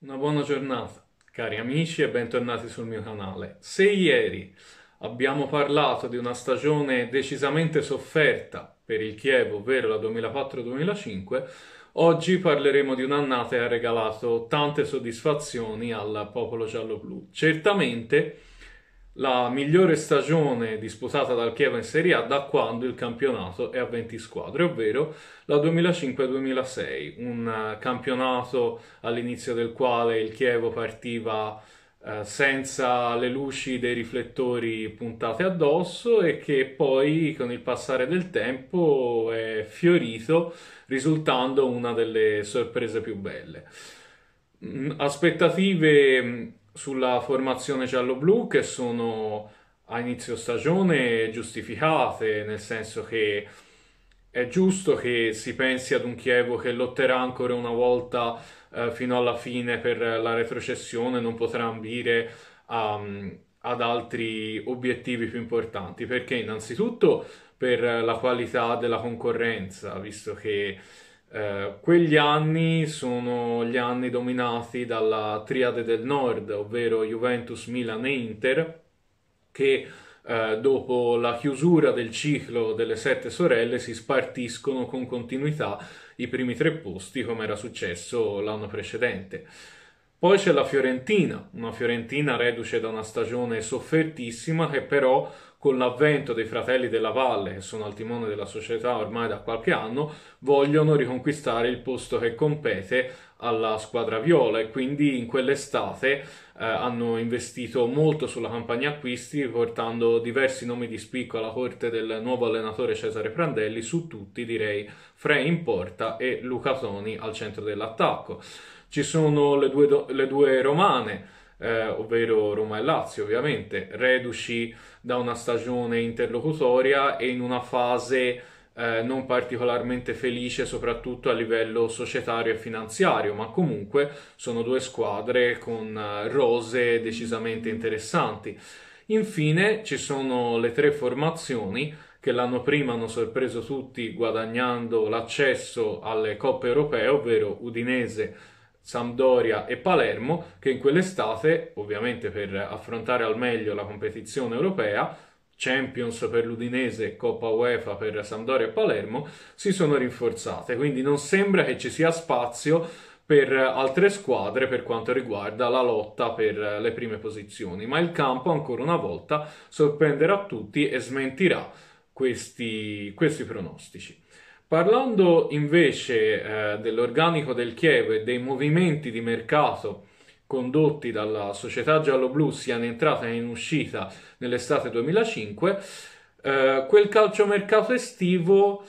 Una buona giornata, cari amici e bentornati sul mio canale. Se ieri abbiamo parlato di una stagione decisamente sofferta per il Chievo, ovvero la 2004-2005, oggi parleremo di un'annata che ha regalato tante soddisfazioni al popolo giallo-blu. Certamente la migliore stagione disputata dal Chievo in Serie A da quando il campionato è a 20 squadre, ovvero la 2005-2006, un eh, campionato all'inizio del quale il Chievo partiva eh, senza le luci dei riflettori puntate addosso e che poi con il passare del tempo è fiorito risultando una delle sorprese più belle. Mm, aspettative mm, sulla formazione giallo-blu che sono a inizio stagione giustificate, nel senso che è giusto che si pensi ad un Chievo che lotterà ancora una volta eh, fino alla fine per la retrocessione, non potrà ambire um, ad altri obiettivi più importanti, perché innanzitutto per la qualità della concorrenza, visto che eh, quegli anni sono gli anni dominati dalla triade del nord, ovvero Juventus, Milan e Inter, che eh, dopo la chiusura del ciclo delle sette sorelle si spartiscono con continuità i primi tre posti come era successo l'anno precedente. Poi c'è la Fiorentina, una Fiorentina reduce da una stagione soffertissima che però con l'avvento dei fratelli della valle, che sono al timone della società ormai da qualche anno, vogliono riconquistare il posto che compete alla squadra viola e quindi in quell'estate eh, hanno investito molto sulla campagna acquisti portando diversi nomi di spicco alla corte del nuovo allenatore Cesare Prandelli, su tutti direi Frey in porta e Luca Toni al centro dell'attacco. Ci sono le due, le due romane, eh, ovvero Roma e Lazio ovviamente, reduci da una stagione interlocutoria e in una fase eh, non particolarmente felice soprattutto a livello societario e finanziario, ma comunque sono due squadre con eh, rose decisamente interessanti. Infine ci sono le tre formazioni che l'anno prima hanno sorpreso tutti guadagnando l'accesso alle coppe europee, ovvero Udinese, Sampdoria e Palermo che in quell'estate, ovviamente per affrontare al meglio la competizione europea, Champions per l'Udinese, e Coppa UEFA per Sampdoria e Palermo, si sono rinforzate, quindi non sembra che ci sia spazio per altre squadre per quanto riguarda la lotta per le prime posizioni, ma il campo ancora una volta sorprenderà tutti e smentirà questi, questi pronostici. Parlando invece eh, dell'organico del Chievo e dei movimenti di mercato condotti dalla società giallo-blu sia in entrata che in uscita nell'estate 2005, eh, quel calciomercato estivo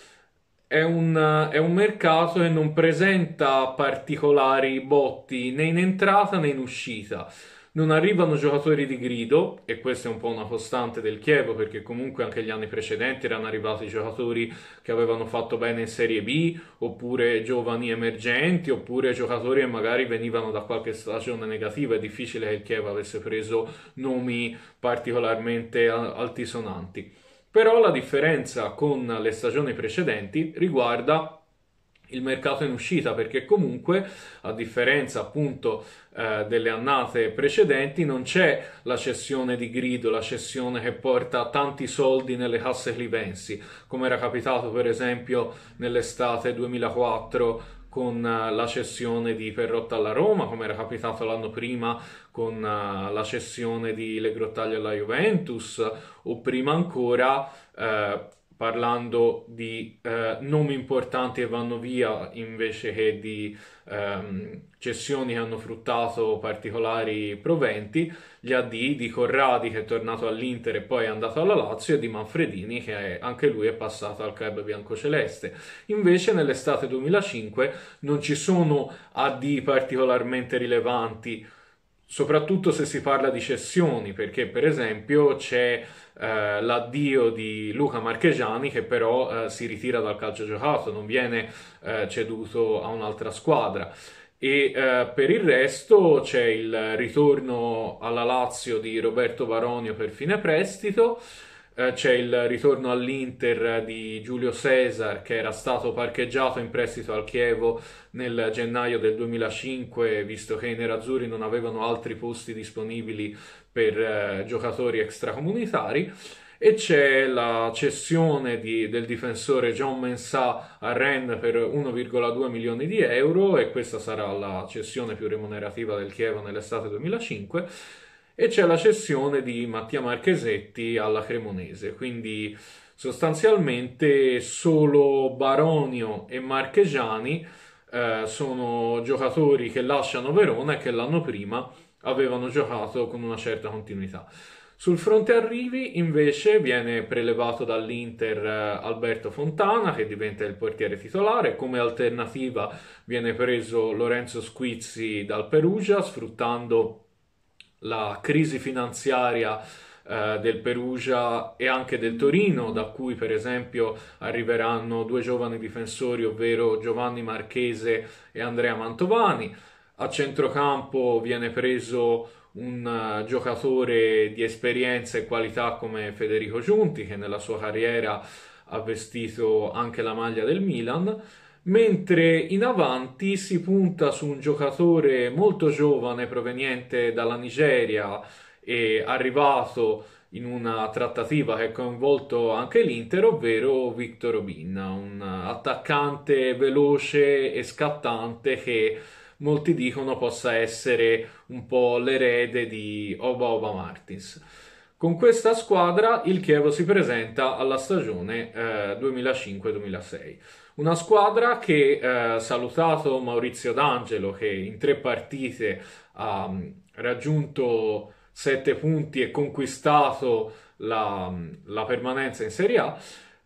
è un, è un, mercato che non presenta particolari botti né in entrata né in uscita. Non arrivano giocatori di grido, e questa è un po' una costante del Chievo, perché comunque anche gli anni precedenti erano arrivati giocatori che avevano fatto bene in Serie B, oppure giovani emergenti, oppure giocatori che magari venivano da qualche stagione negativa. È difficile che il Chievo avesse preso nomi particolarmente altisonanti. Però la differenza con le stagioni precedenti riguarda il mercato in uscita perché comunque a differenza appunto eh, delle annate precedenti non c'è la cessione di grido la cessione che porta tanti soldi nelle casse clivensi come era capitato per esempio nell'estate 2004 con eh, la cessione di Perrotta alla Roma, come era capitato l'anno prima con eh, la cessione di Le Grottaglie alla Juventus, o prima ancora eh, parlando di eh, nomi importanti che vanno via invece che di ehm, cessioni che hanno fruttato particolari proventi, gli AD di Corradi che è tornato all'Inter e poi è andato alla Lazio e di Manfredini che è, anche lui è passato al club biancoceleste. Invece nell'estate 2005 non ci sono AD particolarmente rilevanti soprattutto se si parla di cessioni, perché per esempio c'è eh, l'addio di Luca Marchegiani che però eh, si ritira dal calcio giocato, non viene eh, ceduto a un'altra squadra. E eh, per il resto c'è il ritorno alla Lazio di Roberto Varonio per fine prestito eh, c'è il ritorno all'Inter di Giulio Cesar che era stato parcheggiato in prestito al Chievo nel gennaio del 2005 visto che i nerazzurri non avevano altri posti disponibili per eh, giocatori extracomunitari e c'è la cessione di, del difensore John Mensah a Rennes per 1,2 milioni di euro e questa sarà la cessione più remunerativa del Chievo nell'estate 2005 e c'è la cessione di Mattia Marchesetti alla Cremonese, quindi sostanzialmente solo Baronio e Marchegiani eh, sono giocatori che lasciano Verona e che l'anno prima avevano giocato con una certa continuità. Sul fronte arrivi invece viene prelevato dall'Inter eh, Alberto Fontana che diventa il portiere titolare, come alternativa viene preso Lorenzo Squizzi dal Perugia sfruttando la crisi finanziaria eh, del Perugia e anche del Torino, da cui per esempio arriveranno due giovani difensori, ovvero Giovanni Marchese e Andrea Mantovani. A centrocampo viene preso un eh, giocatore di esperienza e qualità come Federico Giunti, che nella sua carriera ha vestito anche la maglia del Milan mentre in avanti si punta su un giocatore molto giovane proveniente dalla Nigeria e arrivato in una trattativa che ha coinvolto anche l'Inter, ovvero Victor Obin, un attaccante veloce e scattante che molti dicono possa essere un po' l'erede di Oba Oba Martins. Con questa squadra il Chievo si presenta alla stagione eh, 2005-2006. Una squadra che, eh, salutato Maurizio D'Angelo, che in tre partite ha mm, raggiunto sette punti e conquistato la, mm, la permanenza in Serie A,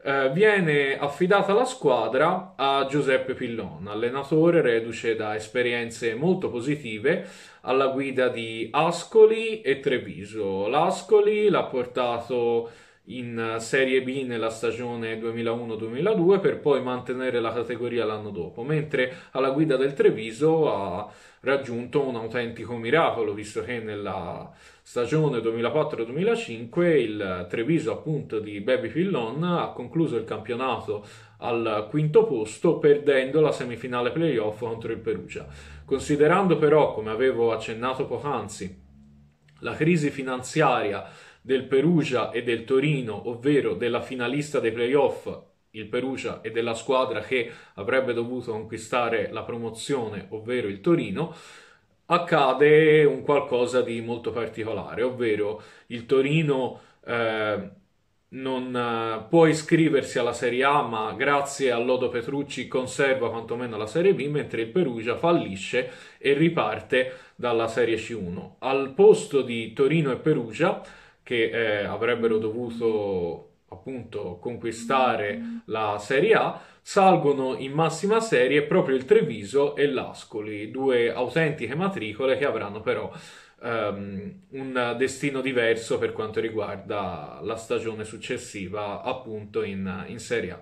eh, viene affidata la squadra a Giuseppe Pillon, allenatore reduce da esperienze molto positive alla guida di Ascoli e Treviso. L'Ascoli l'ha portato in eh, Serie B nella stagione 2001-2002 per poi mantenere la categoria l'anno dopo, mentre alla guida del Treviso ha raggiunto un autentico miracolo, visto che nella stagione 2004-2005 il Treviso appunto di Baby Pillon ha concluso il campionato al quinto posto perdendo la semifinale playoff contro il Perugia. Considerando però, come avevo accennato poc'anzi, la crisi finanziaria del Perugia e del Torino, ovvero della finalista dei playoff, il Perugia e della squadra che avrebbe dovuto conquistare la promozione, ovvero il Torino, accade un qualcosa di molto particolare, ovvero il Torino eh, non eh, può iscriversi alla Serie A, ma grazie a Lodo Petrucci conserva quantomeno la Serie B, mentre il Perugia fallisce e riparte dalla Serie C1. Al posto di Torino e Perugia che eh, avrebbero dovuto appunto conquistare la Serie A, salgono in massima serie proprio il Treviso e l'Ascoli, due autentiche matricole che avranno però um, un destino diverso per quanto riguarda la stagione successiva appunto in, in Serie A.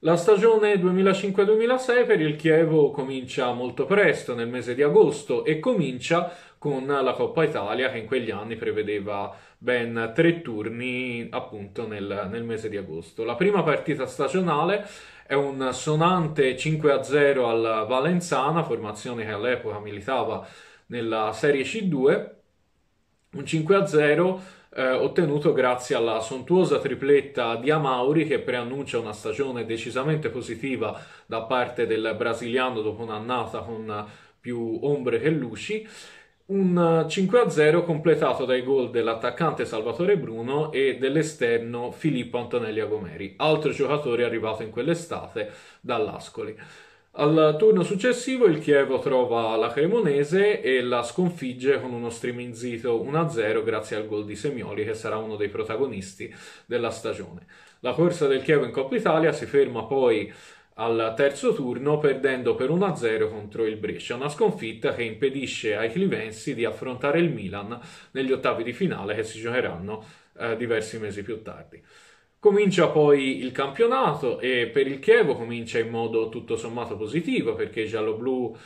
La stagione 2005-2006 per il Chievo comincia molto presto, nel mese di agosto, e comincia con la Coppa Italia che in quegli anni prevedeva ben tre turni appunto nel, nel mese di agosto. La prima partita stagionale è un sonante 5-0 al Valenzana, formazione che all'epoca militava nella Serie C2, un 5-0 eh, ottenuto grazie alla sontuosa tripletta di Amauri che preannuncia una stagione decisamente positiva da parte del brasiliano dopo un'annata con più ombre che luci un 5-0 eh, completato dai gol dell'attaccante Salvatore Bruno e dell'esterno Filippo Antonelli Agomeri, altro giocatore arrivato in quell'estate dall'Ascoli. Al turno successivo il Chievo trova la Cremonese e la sconfigge con uno striminzito 1-0 grazie al gol di Semioli che sarà uno dei protagonisti della stagione. La corsa del Chievo in Coppa Italia si ferma poi al terzo turno perdendo per 1-0 contro il Brescia, una sconfitta che impedisce ai clivensi di affrontare il Milan negli ottavi di finale che si giocheranno eh, diversi mesi più tardi. Comincia poi il campionato e per il Chievo comincia in modo tutto sommato positivo perché i gialloblu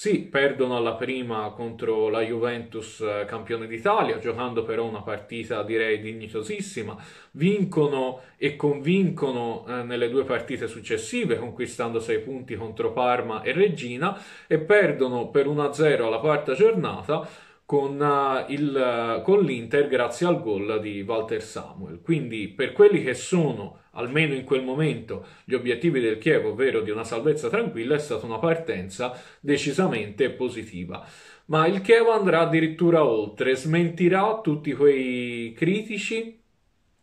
sì, perdono alla prima contro la Juventus eh, campione d'Italia, giocando però una partita direi dignitosissima. Vincono e convincono eh, nelle due partite successive, conquistando sei punti contro Parma e Regina, e perdono per 1-0 alla quarta giornata con, uh, il, uh, con l'Inter grazie al gol di Walter Samuel. Quindi per quelli che sono, almeno in quel momento, gli obiettivi del Chievo, ovvero di una salvezza tranquilla, è stata una partenza decisamente positiva. Ma il Chievo andrà addirittura oltre, smentirà tutti quei critici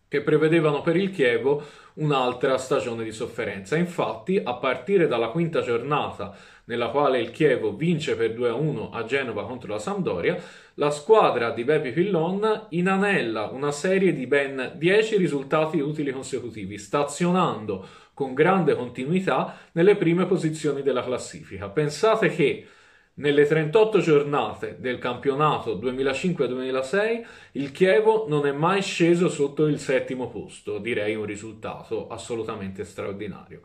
che prevedevano per il Chievo un'altra stagione di sofferenza. Infatti, a partire dalla quinta giornata nella quale il Chievo vince per 2-1 a Genova contro la Sampdoria, la squadra di Bepi Pillon inanella una serie di ben 10 risultati utili consecutivi, stazionando con grande continuità nelle prime posizioni della classifica. Pensate che nelle 38 giornate del campionato 2005-2006 il Chievo non è mai sceso sotto il settimo posto, direi un risultato assolutamente straordinario.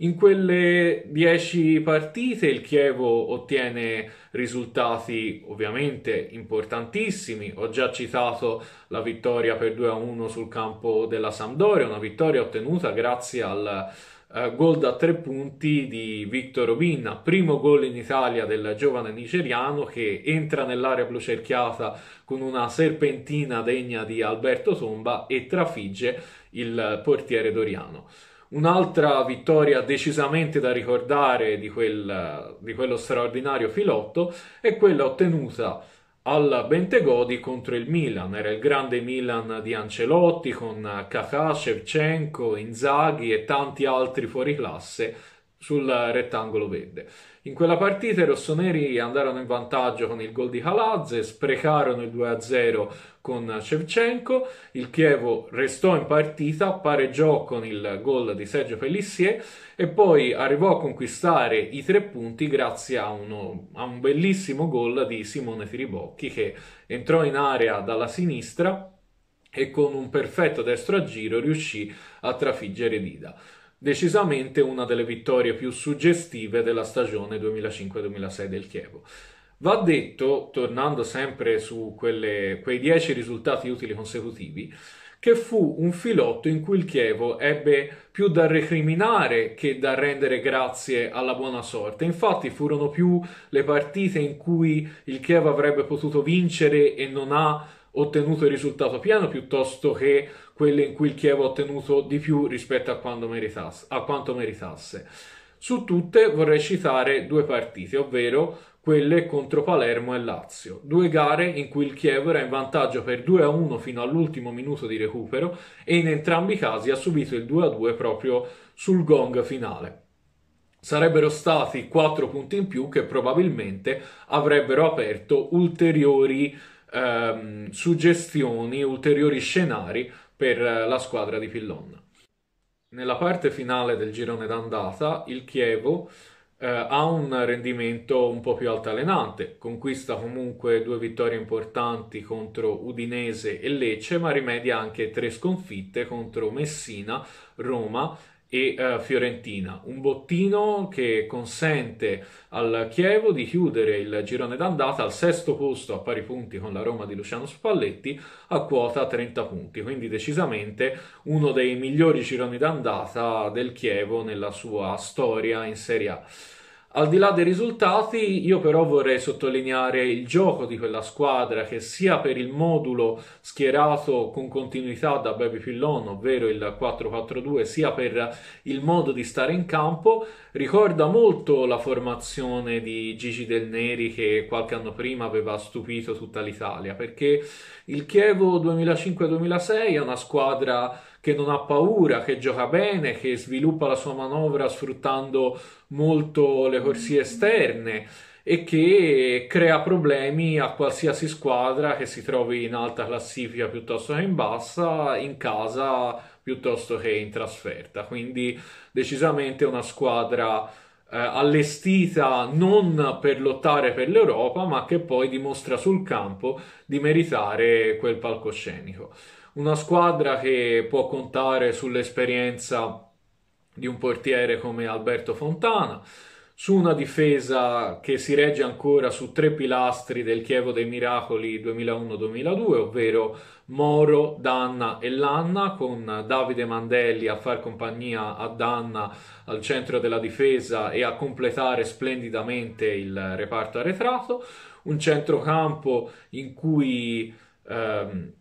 In quelle 10 partite il Chievo ottiene risultati ovviamente importantissimi. Ho già citato la vittoria per 2-1 sul campo della Sampdoria, una vittoria ottenuta grazie al eh, gol da tre punti di Victor Obinna, primo gol in Italia del giovane nigeriano che entra nell'area blucerchiata con una serpentina degna di Alberto Tomba e trafigge il portiere doriano. Un'altra vittoria decisamente da ricordare di, quel, di quello straordinario filotto è quella ottenuta al Bentegodi contro il Milan. Era il grande Milan di Ancelotti con Kakà, Shevchenko, Inzaghi e tanti altri fuori classe sul rettangolo verde. In quella partita i rossoneri andarono in vantaggio con il gol di Halazze, sprecarono il 2-0 con Shevchenko, il Chievo restò in partita, pareggiò con il gol di Sergio Pellissier e poi arrivò a conquistare i tre punti grazie a, uno, a un bellissimo gol di Simone Firibocchi che entrò in area dalla sinistra e con un perfetto destro a giro riuscì a trafiggere Dida decisamente una delle vittorie più suggestive della stagione 2005-2006 del Chievo. Va detto, tornando sempre su quelle, quei dieci risultati utili consecutivi, che fu un filotto in cui il Chievo ebbe più da recriminare che da rendere grazie alla buona sorte. Infatti furono più le partite in cui il Chievo avrebbe potuto vincere e non ha ottenuto il risultato pieno piuttosto che quelle in cui il Chievo ha ottenuto di più rispetto a, meritasse, a quanto meritasse. Su tutte vorrei citare due partite, ovvero quelle contro Palermo e Lazio, due gare in cui il Chievo era in vantaggio per 2-1 fino all'ultimo minuto di recupero e in entrambi i casi ha subito il 2-2 proprio sul gong finale. Sarebbero stati 4 punti in più che probabilmente avrebbero aperto ulteriori ehm, suggestioni, ulteriori scenari per eh, la squadra di Pillon. Nella parte finale del girone d'andata, il Chievo eh, ha un rendimento un po' più altalenante, conquista comunque due vittorie importanti contro Udinese e Lecce, ma rimedia anche tre sconfitte contro Messina, Roma e uh, Fiorentina, un bottino che consente al Chievo di chiudere il girone d'andata al sesto posto a pari punti con la Roma di Luciano Spalletti a quota 30 punti, quindi decisamente uno dei migliori gironi d'andata del Chievo nella sua storia in Serie A. Al di là dei risultati, io però vorrei sottolineare il gioco di quella squadra che sia per il modulo schierato con continuità da Baby Pillon, ovvero il 4-4-2, sia per il modo di stare in campo, ricorda molto la formazione di Gigi Del Neri che qualche anno prima aveva stupito tutta l'Italia, perché il Chievo 2005-2006 è una squadra che non ha paura, che gioca bene, che sviluppa la sua manovra sfruttando molto le corsie esterne e che crea problemi a qualsiasi squadra che si trovi in alta classifica piuttosto che in bassa, in casa piuttosto che in trasferta. Quindi decisamente una squadra eh, allestita non per lottare per l'Europa, ma che poi dimostra sul campo di meritare quel palcoscenico una squadra che può contare sull'esperienza di un portiere come Alberto Fontana, su una difesa che si regge ancora su tre pilastri del Chievo dei Miracoli 2001-2002, ovvero Moro, Danna e Lanna, con Davide Mandelli a far compagnia a Danna al centro della difesa e a completare splendidamente il reparto arretrato, un centrocampo in cui ehm,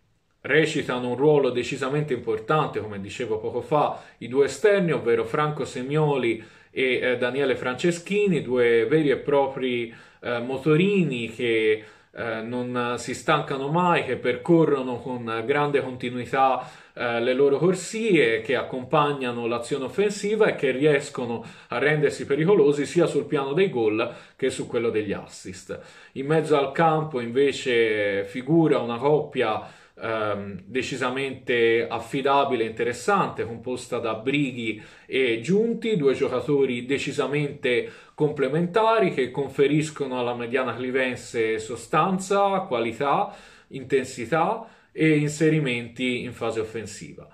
recitano un ruolo decisamente importante, come dicevo poco fa, i due esterni, ovvero Franco Semioli e eh, Daniele Franceschini, due veri e propri eh, motorini che eh, non si stancano mai, che percorrono con grande continuità eh, le loro corsie, che accompagnano l'azione offensiva e che riescono a rendersi pericolosi sia sul piano dei gol che su quello degli assist. In mezzo al campo invece figura una coppia ehm, decisamente affidabile e interessante, composta da Brighi e Giunti, due giocatori decisamente complementari che conferiscono alla mediana clivense sostanza, qualità, intensità e inserimenti in fase offensiva.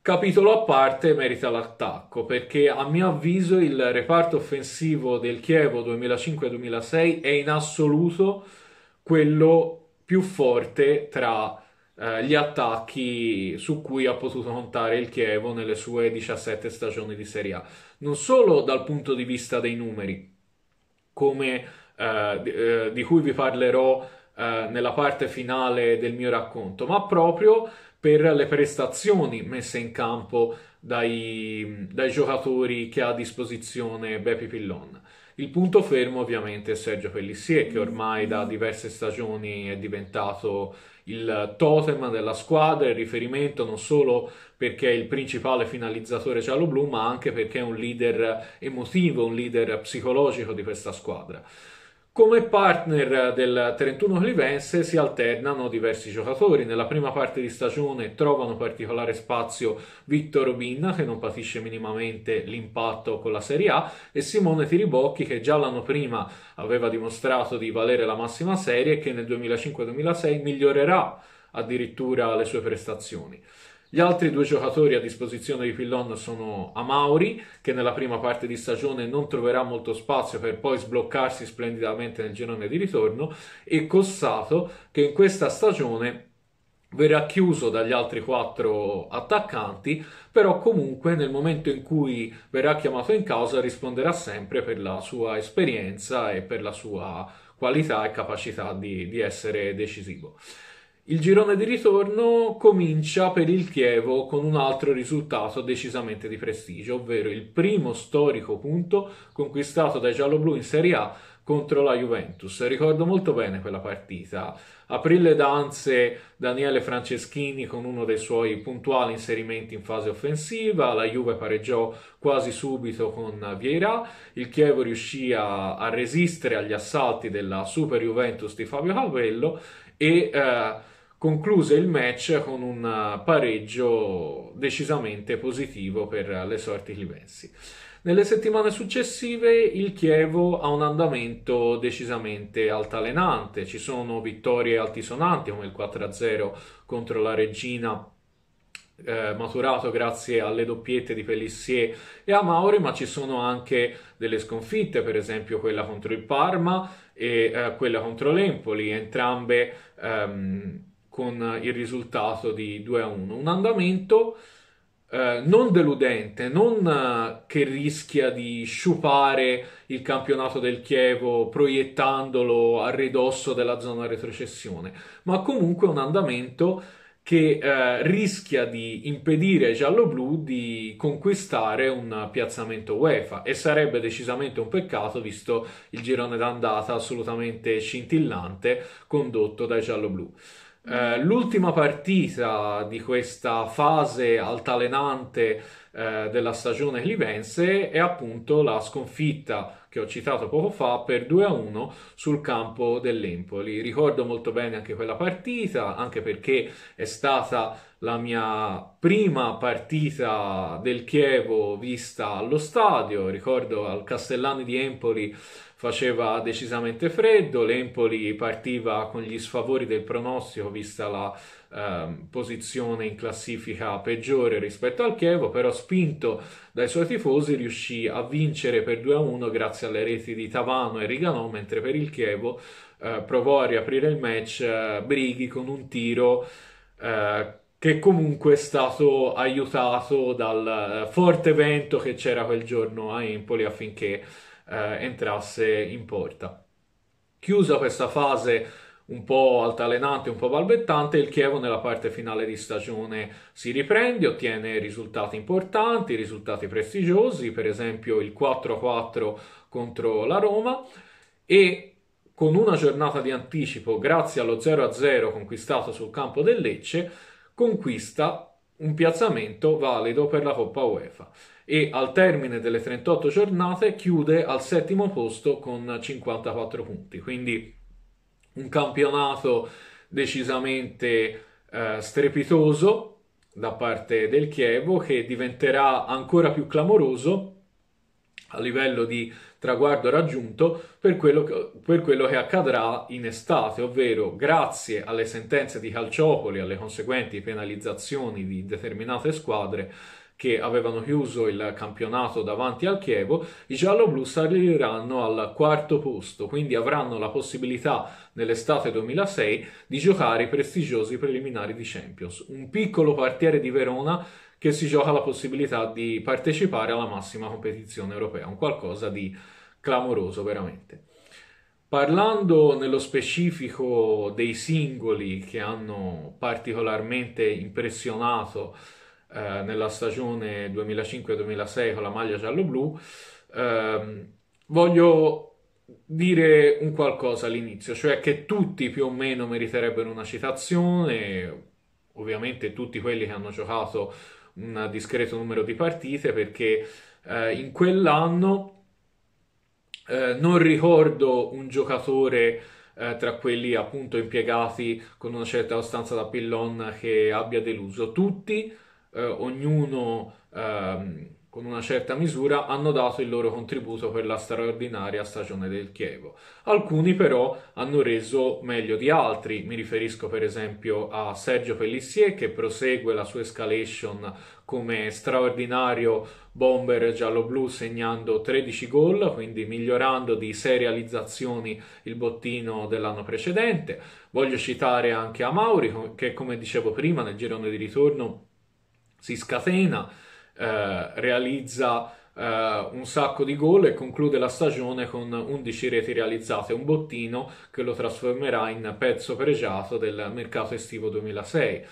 Capitolo a parte merita l'attacco perché a mio avviso il reparto offensivo del Chievo 2005-2006 è in assoluto quello più forte tra eh, gli attacchi su cui ha potuto contare il Chievo nelle sue 17 stagioni di Serie A. Non solo dal punto di vista dei numeri, come, eh, di, eh, cui vi parlerò eh, nella parte finale del mio racconto, ma proprio per le prestazioni messe in campo dai, dai giocatori che ha a disposizione Beppe Pillon. Il punto fermo ovviamente è Sergio Pellissier che ormai da diverse stagioni è diventato il totem della squadra, il riferimento non solo perché è il principale finalizzatore giallo-blu, ma anche perché è un leader emotivo, un leader psicologico di questa squadra. Come partner del 31 Clivense si alternano diversi giocatori. Nella prima parte di stagione trovano particolare spazio Vittor Rubinna, che non patisce minimamente l'impatto con la Serie A, e Simone Tiribocchi, che già l'anno prima aveva dimostrato di valere la massima serie e che nel 2005-2006 migliorerà addirittura le sue prestazioni. Gli altri due giocatori a disposizione di Pillon sono Amauri, che nella prima parte di stagione non troverà molto spazio per poi sbloccarsi splendidamente nel girone di ritorno, e Cossato, che in questa stagione verrà chiuso dagli altri quattro attaccanti, però comunque nel momento in cui verrà chiamato in causa risponderà sempre per la sua esperienza e per la sua qualità e capacità di, di essere decisivo. Il girone di ritorno comincia per il Chievo con un altro risultato decisamente di prestigio, ovvero il primo storico punto conquistato dai gialloblu in Serie A contro la Juventus. Ricordo molto bene quella partita. Aprì le danze Daniele Franceschini con uno dei suoi puntuali inserimenti in fase offensiva, la Juve pareggiò quasi subito con Vieira, il Chievo riuscì a, a resistere agli assalti della Super Juventus di Fabio Cavello e eh, concluse il match con un eh, pareggio decisamente positivo per eh, le sorti livensi. Nelle settimane successive il Chievo ha un andamento decisamente altalenante, ci sono vittorie altisonanti come il 4-0 contro la Regina eh, maturato grazie alle doppiette di Pellissier e a Mauri, ma ci sono anche delle sconfitte, per esempio quella contro il Parma e eh, quella contro l'Empoli, entrambe ehm, con il risultato di 2 a 1. Un andamento eh, non deludente, non eh, che rischia di sciupare il campionato del Chievo proiettandolo a ridosso della zona retrocessione, ma comunque un andamento che eh, rischia di impedire ai gialloblu di conquistare un piazzamento UEFA e sarebbe decisamente un peccato visto il girone d'andata assolutamente scintillante condotto dai gialloblu. Eh, l'ultima partita di questa fase altalenante eh, della stagione livense è appunto la sconfitta che ho citato poco fa per 2-1 sul campo dell'Empoli. Ricordo molto bene anche quella partita, anche perché è stata la mia prima partita del Chievo vista allo stadio, ricordo al Castellani di Empoli faceva decisamente freddo, l'Empoli partiva con gli sfavori del pronostico vista la eh, posizione in classifica peggiore rispetto al Chievo, però spinto dai suoi tifosi riuscì a vincere per 2-1 grazie alle reti di Tavano e Riganò, mentre per il Chievo eh, provò a riaprire il match eh, Brighi con un tiro eh, che comunque è stato aiutato dal eh, forte vento che c'era quel giorno a Empoli affinché eh, entrasse in porta. Chiusa questa fase un po' altalenante, un po' balbettante, il Chievo nella parte finale di stagione si riprende, ottiene risultati importanti, risultati prestigiosi, per esempio il 4-4 contro la Roma e con una giornata di anticipo, grazie allo 0-0 conquistato sul campo del Lecce, conquista un piazzamento valido per la Coppa UEFA e al termine delle 38 giornate chiude al settimo posto con 54 punti. Quindi un campionato decisamente eh, strepitoso da parte del Chievo che diventerà ancora più clamoroso a livello di traguardo raggiunto per quello, che, per quello che accadrà in estate, ovvero grazie alle sentenze di Calciopoli, alle conseguenti penalizzazioni di determinate squadre, che avevano chiuso il campionato davanti al Chievo, i gialloblu saliranno al quarto posto, quindi avranno la possibilità nell'estate 2006 di giocare i prestigiosi preliminari di Champions. Un piccolo quartiere di Verona che si gioca la possibilità di partecipare alla massima competizione europea, un qualcosa di clamoroso veramente. Parlando nello specifico dei singoli che hanno particolarmente impressionato eh, nella stagione 2005-2006 con la maglia giallo-blu, eh, voglio dire un qualcosa all'inizio, cioè che tutti più o meno meriterebbero una citazione, ovviamente tutti quelli che hanno giocato un discreto numero di partite, perché eh, in quell'anno eh, non ricordo un giocatore eh, tra quelli appunto impiegati con una certa costanza da pillon che abbia deluso tutti eh, ognuno ehm, con una certa misura hanno dato il loro contributo per la straordinaria stagione del Chievo. Alcuni però hanno reso meglio di altri, mi riferisco per esempio a Sergio Pellissier che prosegue la sua escalation come straordinario bomber giallo-blu segnando 13 gol, quindi migliorando di 6 realizzazioni il bottino dell'anno precedente. Voglio citare anche Amauri che come dicevo prima nel girone di ritorno si scatena, eh, realizza eh, un sacco di gol e conclude la stagione con 11 reti realizzate, un bottino che lo trasformerà in pezzo pregiato del mercato estivo 2006.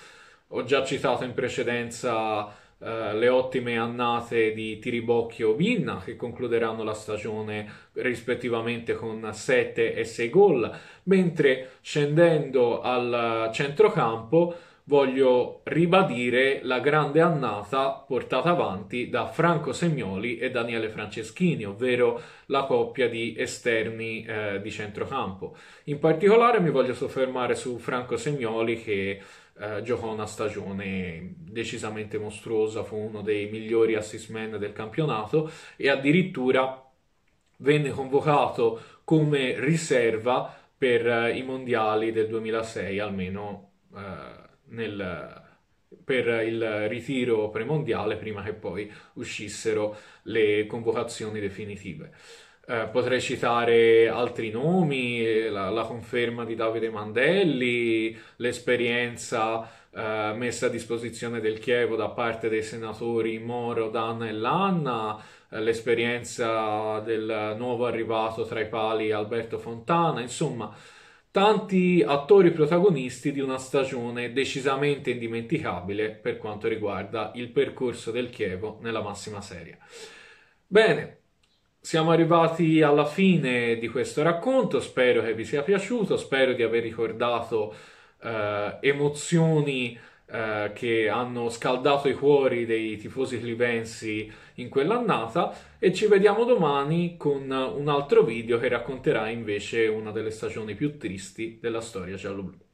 Ho già citato in precedenza Uh, le ottime annate di Tiribocchio e Binna che concluderanno la stagione rispettivamente con 7 e 6 gol, mentre scendendo al centrocampo voglio ribadire la grande annata portata avanti da Franco Segnoli e Daniele Franceschini, ovvero la coppia di esterni eh, di centrocampo. In particolare mi voglio soffermare su Franco Segnoli che eh, giocò una stagione decisamente mostruosa, fu uno dei migliori assist man del campionato e addirittura venne convocato come riserva per eh, i mondiali del 2006, almeno eh, nel, per il ritiro premondiale prima che poi uscissero le convocazioni definitive. Eh, potrei citare altri nomi, la, la, conferma di Davide Mandelli, l'esperienza eh, messa a disposizione del Chievo da parte dei senatori Moro, Danna e Lanna, eh, l'esperienza del nuovo arrivato tra i pali Alberto Fontana, insomma tanti attori protagonisti di una stagione decisamente indimenticabile per quanto riguarda il percorso del Chievo nella massima serie. Bene, siamo arrivati alla fine di questo racconto, spero che vi sia piaciuto, spero di aver ricordato eh, emozioni eh, che hanno scaldato i cuori dei tifosi clivensi in quell'annata e ci vediamo domani con un altro video che racconterà invece una delle stagioni più tristi della storia gialloblu.